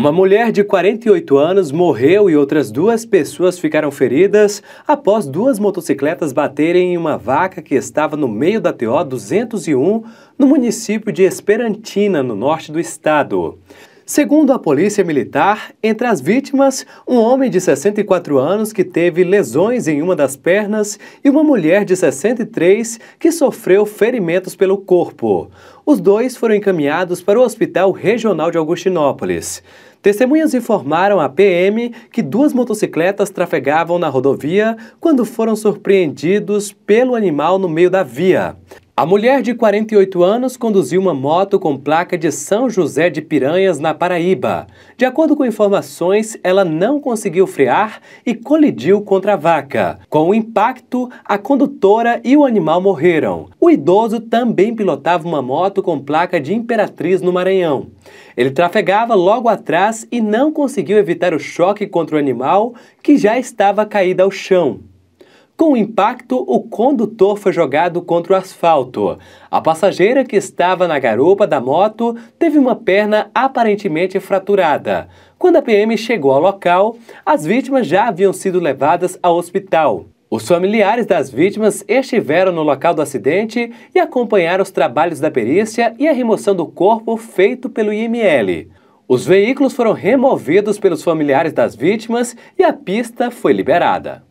Uma mulher de 48 anos morreu e outras duas pessoas ficaram feridas após duas motocicletas baterem em uma vaca que estava no meio da TO 201 no município de Esperantina, no norte do estado. Segundo a Polícia Militar, entre as vítimas, um homem de 64 anos que teve lesões em uma das pernas e uma mulher de 63 que sofreu ferimentos pelo corpo. Os dois foram encaminhados para o Hospital Regional de Augustinópolis. Testemunhas informaram à PM que duas motocicletas trafegavam na rodovia quando foram surpreendidos pelo animal no meio da via. A mulher de 48 anos conduziu uma moto com placa de São José de Piranhas, na Paraíba. De acordo com informações, ela não conseguiu frear e colidiu contra a vaca. Com o impacto, a condutora e o animal morreram. O idoso também pilotava uma moto com placa de Imperatriz no Maranhão. Ele trafegava logo atrás e não conseguiu evitar o choque contra o animal, que já estava caído ao chão. Com o impacto, o condutor foi jogado contra o asfalto. A passageira que estava na garupa da moto teve uma perna aparentemente fraturada. Quando a PM chegou ao local, as vítimas já haviam sido levadas ao hospital. Os familiares das vítimas estiveram no local do acidente e acompanharam os trabalhos da perícia e a remoção do corpo feito pelo IML. Os veículos foram removidos pelos familiares das vítimas e a pista foi liberada.